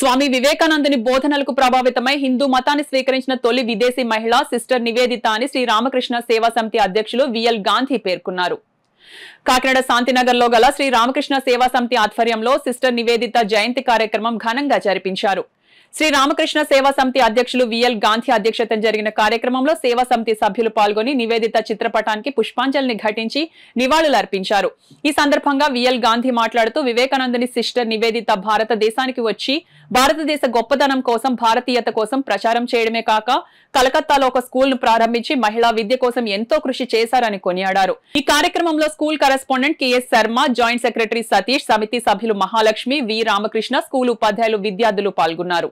స్వామి వివేకానందుని బోధనలకు ప్రభావితమై హిందూ మతాన్ని స్వీకరించిన తొలి విదేశీ మహిళ సిస్టర్ నివేదిత అని శ్రీ రామకృష్ణ సేవా సమితి అధ్యక్షులు విఎల్ గాంధీ పేర్కొన్నారు కాకినాడ శాంతినగర్లో గల శ్రీ రామకృష్ణ సేవా సమితి ఆధ్వర్యంలో సిస్టర్ నివేదిత జయంతి కార్యక్రమం ఘనంగా జరిపించారు శ్రీ రామకృష్ణ సేవా సమితి అధ్యక్షులు విఎల్ గాంధీ అధ్యక్షతన జరిగిన కార్యక్రమంలో సేవా సమితి సభ్యులు పాల్గొని నివేదిత చిత్రపటానికి పుష్పాంజలిని ఘటించి నివాళులు అర్పించారు ఈ సందర్భంగా విఎల్ గాంధీ మాట్లాడుతూ వివేకానందని సిస్టర్ నివేదిత భారతదేశానికి వచ్చి భారతదేశ గొప్పదనం కోసం భారతీయత కోసం ప్రచారం చేయడమే కాక కలకత్తాలో ఒక స్కూల్ ను ప్రారంభించి మహిళా విద్య కోసం ఎంతో కృషి చేశారని కొనియాడారు ఈ కార్యక్రమంలో school correspondent KS Sharma joint secretary Satish సమితి సభ్యులు మహాలక్ష్మి వి రామకృష్ణ స్కూల్ ఉపాధ్యాయులు విద్యార్థులు పాల్గొన్నారు